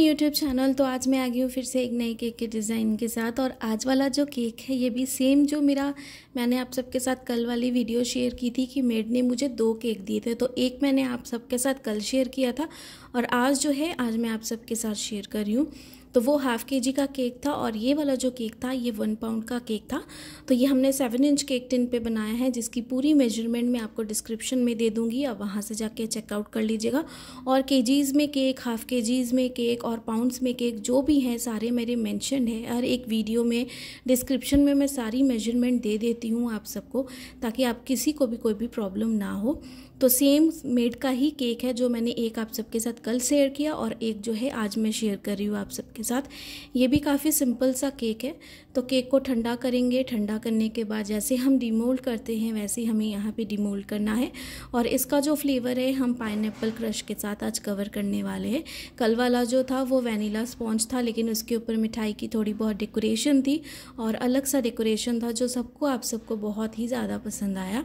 my YouTube channel तो आज मैं आ गई हूँ फिर से एक नए केक के डिज़ाइन के साथ और आज वाला जो केक है ये भी सेम जो मेरा मैंने आप सबके साथ कल वाली वीडियो शेयर की थी कि मेड ने मुझे दो केक दिए थे तो एक मैंने आप सबके साथ कल शेयर किया था और आज जो है आज मैं आप सबके साथ शेयर कर रही हूँ तो वो हाफ़ के जी का केक था और ये वाला जो केक था ये वन पाउंड का केक था तो ये हमने सेवन इंच केक टिन पे बनाया है जिसकी पूरी मेजरमेंट मैं आपको डिस्क्रिप्शन में दे दूँगी आप वहाँ से जाके चेकआउट कर लीजिएगा और के में केक हाफ़ के में केक और पाउंडस में केक जो भी हैं सारे मेरे मैंशन है हर एक वीडियो में डिस्क्रिप्शन में मैं सारी मेजरमेंट दे देती हूँ आप सबको ताकि आप किसी को भी कोई भी प्रॉब्लम ना हो तो सेम मेड का ही केक है जो मैंने एक आप सबके साथ कल शेयर किया और एक जो है आज मैं शेयर कर रही हूँ आप सबके साथ ये भी काफ़ी सिंपल सा केक है तो केक को ठंडा करेंगे ठंडा करने के बाद जैसे हम डिमोल्ड करते हैं वैसे हमें यहाँ पे डिमोल्ड करना है और इसका जो फ्लेवर है हम पाइन क्रश के साथ आज कवर करने वाले हैं कल वाला जो था वो वेनीला स्पॉन्ज था लेकिन उसके ऊपर मिठाई की थोड़ी बहुत डेकोरेशन थी और अलग सा डेकोरेशन था जो सबको आप सबको बहुत ही ज़्यादा पसंद आया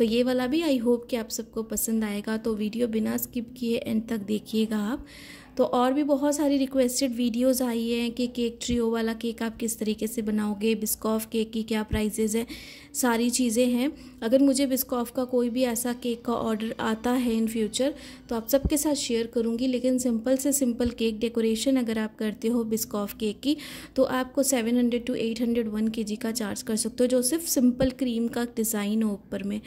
तो ये वाला भी आई होप कि आप सबको पसंद आएगा तो वीडियो बिना स्किप किए एंड तक देखिएगा आप तो और भी बहुत सारी रिक्वेस्टेड वीडियोस आई हैं कि केक ट्रियो वाला केक आप किस तरीके से बनाओगे बिस्कॉफ केक की क्या प्राइजेज़ है सारी चीज़ें हैं अगर मुझे बिस्कॉफ का कोई भी ऐसा केक का ऑर्डर आता है इन फ्यूचर तो आप सबके साथ शेयर करूँगी लेकिन सिंपल से सिंपल केक डेकोरेशन अगर आप करते हो बिस्कॉफ केक की तो आपको seven hundred to eight hundred one K G का चार्ज कर सकते हो जो सिर्फ सिंपल क्रीम का डिज़ाइन हो ऊपर में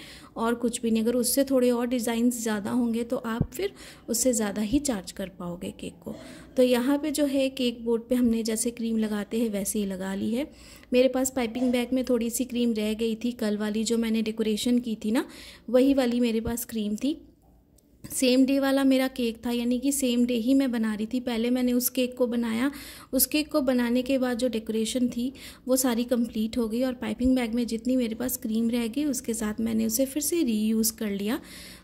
और कुछ भी नहीं अगर उससे थोड़े और डिज़ाइन ज़्यादा होंगे तो आप फिर उससे ज़्यादा ही चार्ज कर पाओगे केक को तो यहाँ पे जो है केक बोर्ड पे हमने जैसे क्रीम लगाते हैं वैसे ही लगा ली है मेरे पास पाइपिंग बैग में थोड़ी सी क्रीम रह गई थी कल वाली जो मैंने डेकोरेशन की थी ना वही वाली मेरे पास क्रीम थी सेम डे वाला मेरा केक था यानी कि सेम डे ही मैं बना रही थी पहले मैंने उस केक को बनाया उस केक को बनाने के बाद जो डेकोरेशन थी वो सारी कंप्लीट हो गई और पाइपिंग बैग में जितनी मेरे पास क्रीम रह गई उसके साथ मैंने उसे फिर से रीयूज़ कर लिया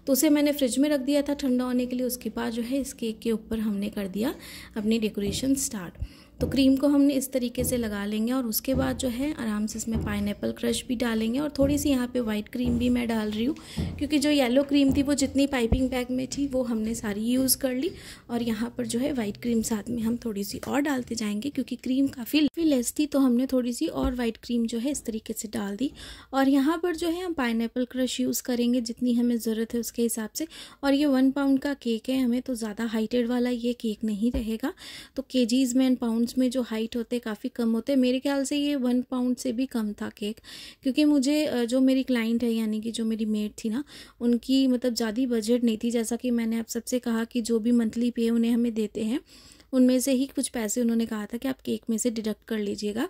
तो उसे मैंने फ्रिज में रख दिया था ठंडा होने के लिए उसके बाद जो है इस केक के ऊपर हमने कर दिया अपनी डेकोरेशन स्टार्ट तो क्रीम को हमने इस तरीके से लगा लेंगे और उसके बाद जो है आराम से इसमें पाइन क्रश भी डालेंगे और थोड़ी सी यहाँ पे वाइट क्रीम भी मैं डाल रही हूँ क्योंकि जो येलो क्रीम थी वो जितनी पाइपिंग बैग में थी वो हमने सारी यूज़ कर ली और यहाँ पर जो है वाइट क्रीम साथ में हम थोड़ी सी और डालते जाएंगे क्योंकि क्रीम काफ़ी लेस थी तो हमने थोड़ी सी और वाइट क्रीम जो है इस तरीके से डाल दी और यहाँ पर जो है हम पाइन क्रश यूज़ करेंगे जितनी हमें ज़रूरत है उसके हिसाब से और ये वन पाउंड का केक है हमें तो ज़्यादा हाइटेड वाला ये केक नहीं रहेगा तो के में एंड पाउंड पाउंड्स में जो हाइट होते काफ़ी कम होते मेरे ख्याल से ये वन पाउंड से भी कम था केक क्योंकि मुझे जो मेरी क्लाइंट है यानी कि जो मेरी मेड थी ना उनकी मतलब ज़्यादा बजट नहीं थी जैसा कि मैंने आप सबसे कहा कि जो भी मंथली पे उन्हें हमें देते हैं उनमें से ही कुछ पैसे उन्होंने कहा था कि आप केक में से डिडक्ट कर लीजिएगा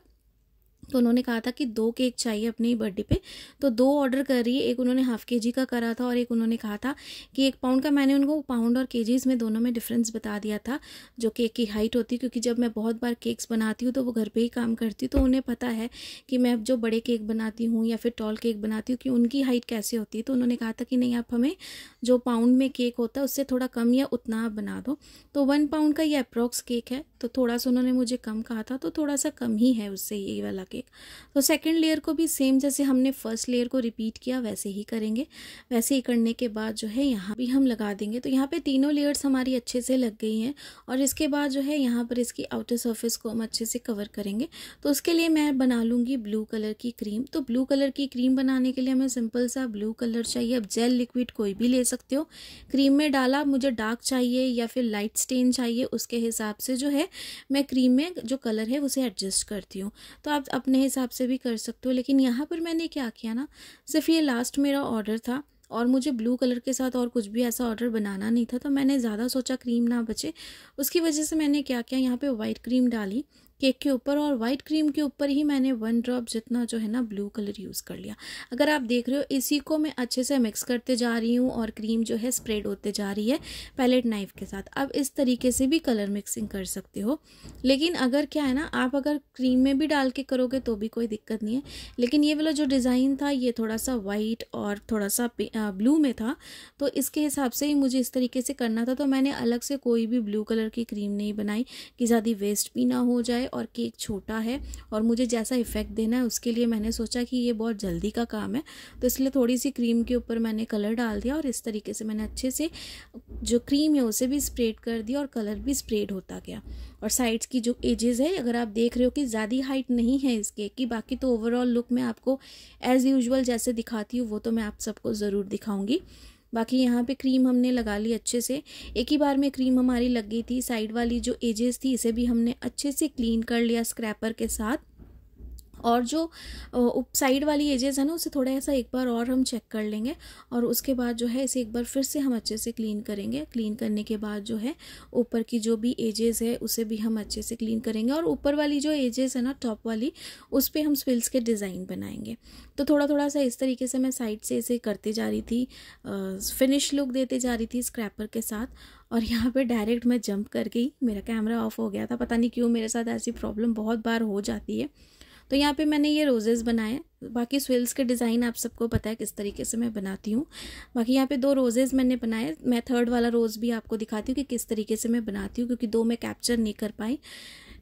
तो उन्होंने कहा था कि दो केक चाहिए अपने ही बर्थडे पे तो दो ऑर्डर कर रही है एक उन्होंने हाफ के जी का करा था और एक उन्होंने कहा था कि एक पाउंड का मैंने उनको पाउंड और के में दोनों में डिफरेंस बता दिया था जो केक की हाइट होती है क्योंकि जब मैं बहुत बार केक्स बनाती हूँ तो वो घर पर ही काम करती हूँ तो उन्हें पता है कि मैं अब जो बड़े केक बनाती हूँ या फिर टॉल केक बनाती हूँ कि उनकी हाइट कैसे होती है तो उन्होंने कहा था कि नहीं आप हमें जो पाउंड में केक होता है उससे थोड़ा कम या उतना आप बना दो तो वन पाउंड का ये अप्रॉक्स केक है तो थोड़ा सा उन्होंने मुझे कम कहा था तो थोड़ा सा कम ही है उससे ये वाला केक एक तो सेकेंड लेयर को भी सेम जैसे हमने फर्स्ट लेयर को रिपीट किया वैसे ही करेंगे वैसे ही करने के बाद जो है यहाँ भी हम लगा देंगे तो यहाँ पे तीनों लेयर्स हमारी अच्छे से लग गई हैं और इसके बाद जो है यहाँ पर इसकी आउटर सर्फेस को हम अच्छे से कवर करेंगे तो उसके लिए मैं बना लूँगी ब्लू कलर की क्रीम तो ब्लू कलर की क्रीम बनाने के लिए हमें सिंपल सा ब्लू कलर चाहिए अब जेल लिक्विड कोई भी ले सकते हो क्रीम में डाला मुझे डार्क चाहिए या फिर लाइट स्टेन चाहिए उसके हिसाब से जो है मैं क्रीम में जो कलर है उसे एडजस्ट करती हूँ तो आप अपने अपने हिसाब से भी कर सकते हो लेकिन यहाँ पर मैंने क्या किया ना सिर्फ ये लास्ट मेरा ऑर्डर था और मुझे ब्लू कलर के साथ और कुछ भी ऐसा ऑर्डर बनाना नहीं था तो मैंने ज़्यादा सोचा क्रीम ना बचे उसकी वजह से मैंने क्या किया यहाँ पे वाइट क्रीम डाली केक के ऊपर और वाइट क्रीम के ऊपर ही मैंने वन ड्रॉप जितना जो है ना ब्लू कलर यूज़ कर लिया अगर आप देख रहे हो इसी को मैं अच्छे से मिक्स करते जा रही हूँ और क्रीम जो है स्प्रेड होते जा रही है पैलेट नाइफ के साथ अब इस तरीके से भी कलर मिक्सिंग कर सकते हो लेकिन अगर क्या है ना आप अगर क्रीम में भी डाल के करोगे तो भी कोई दिक्कत नहीं है लेकिन ये वाला जो डिज़ाइन था ये थोड़ा सा वाइट और थोड़ा सा ब्लू में था तो इसके हिसाब से ही मुझे इस तरीके से करना था तो मैंने अलग से कोई भी ब्लू कलर की क्रीम नहीं बनाई कि ज़्यादा वेस्ट भी ना हो जाए और केक छोटा है और मुझे जैसा इफ़ेक्ट देना है उसके लिए मैंने सोचा कि ये बहुत जल्दी का काम है तो इसलिए थोड़ी सी क्रीम के ऊपर मैंने कलर डाल दिया और इस तरीके से मैंने अच्छे से जो क्रीम है उसे भी स्प्रेड कर दिया और कलर भी स्प्रेड होता गया और साइड्स की जो एजेस है अगर आप देख रहे हो कि ज़्यादा हाइट नहीं है इस केक की बाकी तो ओवरऑल लुक मैं आपको एज़ यूजल जैसे दिखाती हूँ वो तो मैं आप सबको ज़रूर दिखाऊँगी बाकी यहाँ पे क्रीम हमने लगा ली अच्छे से एक ही बार में क्रीम हमारी लग गई थी साइड वाली जो एजेस थी इसे भी हमने अच्छे से क्लीन कर लिया स्क्रैपर के साथ और जो साइड वाली एजेस है ना उसे थोड़ा ऐसा एक बार और हम चेक कर लेंगे और उसके बाद जो है इसे एक बार फिर से हम अच्छे से क्लीन करेंगे क्लीन करने के बाद जो है ऊपर की जो भी एजेस है उसे भी हम अच्छे से क्लीन करेंगे और ऊपर वाली जो एजेस है ना टॉप वाली उस पर हम स्पिल्स के डिज़ाइन बनाएंगे तो थोड़ा थोड़ा सा इस तरीके से मैं साइड से इसे करती जा रही थी फिनिश लुक देते जा रही थी स्क्रैपर के साथ और यहाँ पे डायरेक्ट मैं जंप कर गई मेरा कैमरा ऑफ हो गया था पता नहीं क्यों मेरे साथ ऐसी प्रॉब्लम बहुत बार हो जाती है तो यहाँ पे मैंने ये रोजेज़ बनाए बाकी स्विल्स के डिज़ाइन आप सबको पता है किस तरीके से मैं बनाती हूँ बाकी यहाँ पे दो रोजेज़ मैंने बनाए मैं थर्ड वाला रोज़ भी आपको दिखाती हूँ कि किस तरीके से मैं बनाती हूँ क्योंकि दो मैं कैप्चर नहीं कर पाई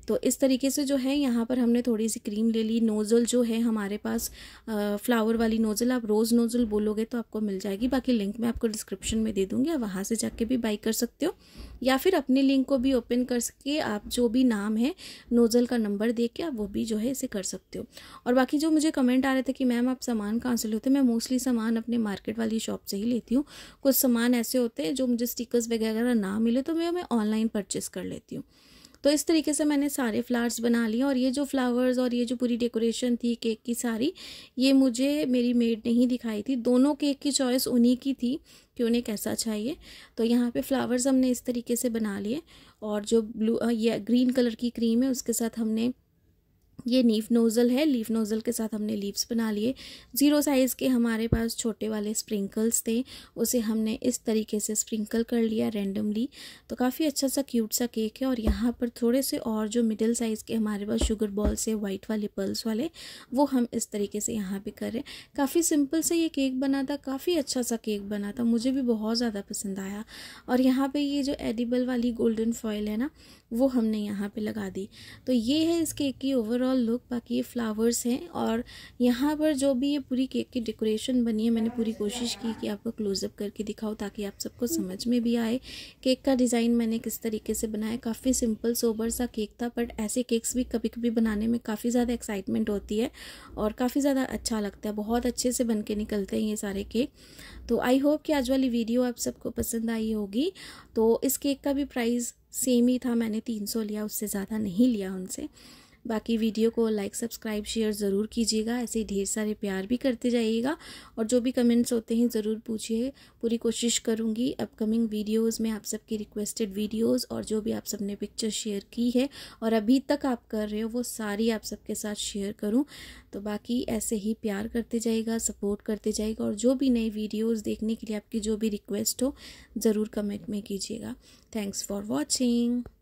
तो इस तरीके से जो है यहाँ पर हमने थोड़ी सी क्रीम ले ली नोज़ल जो है हमारे पास फ्लावर वाली नोज़ल आप रोज़ नोज़ल बोलोगे तो आपको मिल जाएगी बाकी लिंक मैं आपको डिस्क्रिप्शन में दे दूँगी आप वहाँ से जाके भी बाई कर सकते हो या फिर अपने लिंक को भी ओपन करके आप जो भी नाम है नोज़ल का नंबर दे के आप वो भी जो है इसे कर सकते हो और बाकी जो मुझे कमेंट आ रहे थे कि मैम आप सामान कहाँ से लेते मैं मोस्टली सामान अपने मार्केट वाली शॉप से ही लेती हूँ कुछ सामान ऐसे होते हैं जो मुझे स्टिकर्स वगैरह ना मिले तो मैं मैं ऑनलाइन परचेस कर लेती हूँ तो इस तरीके से मैंने सारे फ्लावर्स बना लिए और ये जो फ्लावर्स और ये जो पूरी डेकोरेशन थी केक की सारी ये मुझे मेरी मेड ने ही दिखाई थी दोनों केक की चॉइस उन्हीं की थी कि उन्हें कैसा चाहिए तो यहाँ पे फ्लावर्स हमने इस तरीके से बना लिए और जो ब्लू ये ग्रीन कलर की क्रीम है उसके साथ हमने ये लीफ नोज़ल है लीफ नोज़ल के साथ हमने लीव्स बना लिए ज़ीरो साइज़ के हमारे पास छोटे वाले स्प्रिंकल्स थे उसे हमने इस तरीके से स्प्रिंकल कर लिया रेंडमली तो काफ़ी अच्छा सा क्यूट सा केक है और यहाँ पर थोड़े से और जो मिडिल साइज़ के हमारे पास शुगर बॉल्स है वाइट वाले पर्ल्स वाले वो हम इस तरीके से यहाँ पर करें काफ़ी सिंपल से ये केक बना था काफ़ी अच्छा सा केक बना था मुझे भी बहुत ज़्यादा पसंद आया और यहाँ पर ये जो एडिबल वाली गोल्डन फॉयल है ना वो हमने यहाँ पे लगा दी तो ये है इस केक की ओवरऑल लुक बाकी ये फ्लावर्स हैं और यहाँ पर जो भी ये पूरी केक की डेकोरेशन बनी है मैंने पूरी कोशिश की कि आपको क्लोजअप करके दिखाओ ताकि आप सबको समझ में भी आए केक का डिज़ाइन मैंने किस तरीके से बनाया काफ़ी सिंपल सोबर सा केक था बट ऐसे केक्स भी कभी कभी बनाने में काफ़ी ज़्यादा एक्साइटमेंट होती है और काफ़ी ज़्यादा अच्छा लगता है बहुत अच्छे से बन के निकलते हैं ये सारे केक तो आई होप कि आज वाली वीडियो आप सबको पसंद आई होगी तो इस केक का भी प्राइस सेम ही था मैंने तीन सौ लिया उससे ज़्यादा नहीं लिया उनसे बाकी वीडियो को लाइक सब्सक्राइब शेयर ज़रूर कीजिएगा ऐसे ही ढेर सारे प्यार भी करते जाइएगा और जो भी कमेंट्स होते हैं ज़रूर पूछिए पूरी कोशिश करूँगी अपकमिंग वीडियोज़ में आप सबकी रिक्वेस्टेड वीडियोज़ और जो भी आप सबने पिक्चर शेयर की है और अभी तक आप कर रहे हो वो सारी आप सबके साथ शेयर करूँ तो बाकी ऐसे ही प्यार करते जाइएगा सपोर्ट करते जाइएगा और जो भी नई वीडियोज़ देखने के लिए आपकी जो भी रिक्वेस्ट हो ज़रूर कमेंट में कीजिएगा थैंक्स फॉर वॉचिंग